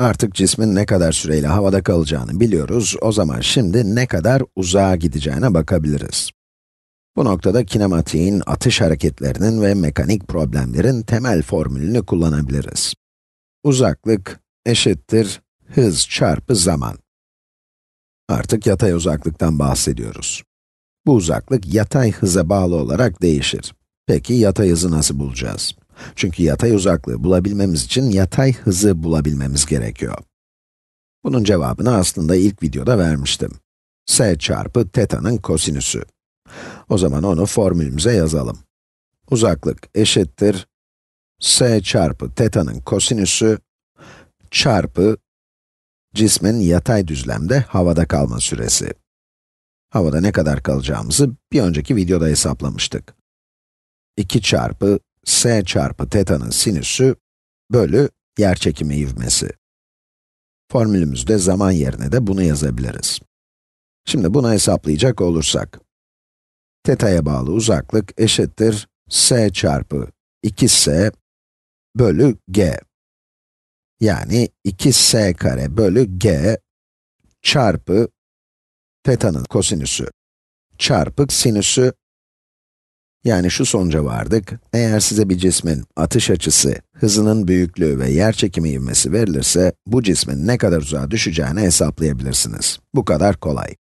Artık cismin ne kadar süreyle havada kalacağını biliyoruz. O zaman şimdi ne kadar uzağa gideceğine bakabiliriz. Bu noktada kinematiğin, atış hareketlerinin ve mekanik problemlerin temel formülünü kullanabiliriz. Uzaklık eşittir hız çarpı zaman. Artık yatay uzaklıktan bahsediyoruz. Bu uzaklık yatay hıza bağlı olarak değişir. Peki yatay hızı nasıl bulacağız? Çünkü yatay uzaklığı bulabilmemiz için yatay hızı bulabilmemiz gerekiyor. Bunun cevabını aslında ilk videoda vermiştim. s çarpı teta'nın kosinüsü. O zaman onu formülümüze yazalım. Uzaklık eşittir s çarpı teta'nın kosinüsü çarpı cismin yatay düzlemde havada kalma süresi. Havada ne kadar kalacağımızı bir önceki videoda hesaplamıştık. 2 çarpı s çarpı teta'nın sinüsü bölü yerçekimi ivmesi. Formülümüzde zaman yerine de bunu yazabiliriz. Şimdi bunu hesaplayacak olursak, teta'ya bağlı uzaklık eşittir s çarpı 2s bölü g. Yani 2s kare bölü g çarpı teta'nın kosinüsü çarpı sinüsü yani şu sonuca vardık, eğer size bir cismin atış açısı, hızının büyüklüğü ve yer çekimi ivmesi verilirse, bu cismin ne kadar uzağa düşeceğini hesaplayabilirsiniz. Bu kadar kolay.